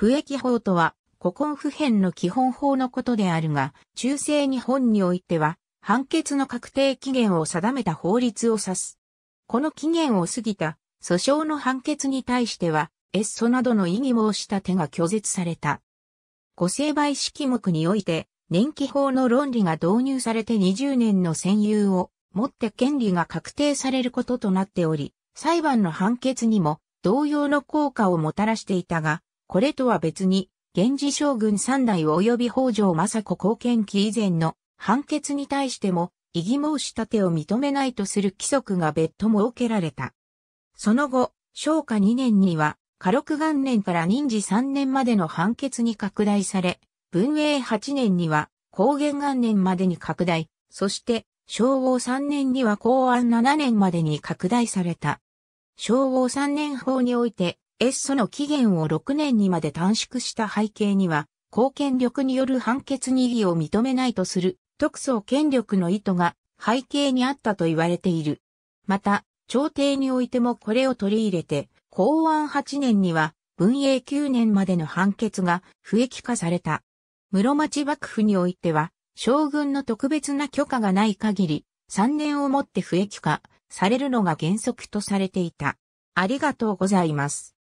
不益法とは、古今普遍の基本法のことであるが、中世日本においては、判決の確定期限を定めた法律を指す。この期限を過ぎた訴訟の判決に対しては、エッソなどの異議申した手が拒絶された。御成敗式目において、年期法の論理が導入されて20年の占有をもって権利が確定されることとなっており、裁判の判決にも同様の効果をもたらしていたが、これとは別に、源氏将軍三代及び北条政子後見期以前の判決に対しても、異議申し立てを認めないとする規則が別途設けられた。その後、昭和2年には、下禄元年から任時3年までの判決に拡大され、文永8年には、高元元年までに拡大、そして、昭和3年には公安7年までに拡大された。昭和3年法において、ッソの期限を6年にまで短縮した背景には、公権力による判決に異議を認めないとする特捜権力の意図が背景にあったと言われている。また、朝廷においてもこれを取り入れて、公安8年には文永9年までの判決が不益化された。室町幕府においては、将軍の特別な許可がない限り、3年をもって不益化されるのが原則とされていた。ありがとうございます。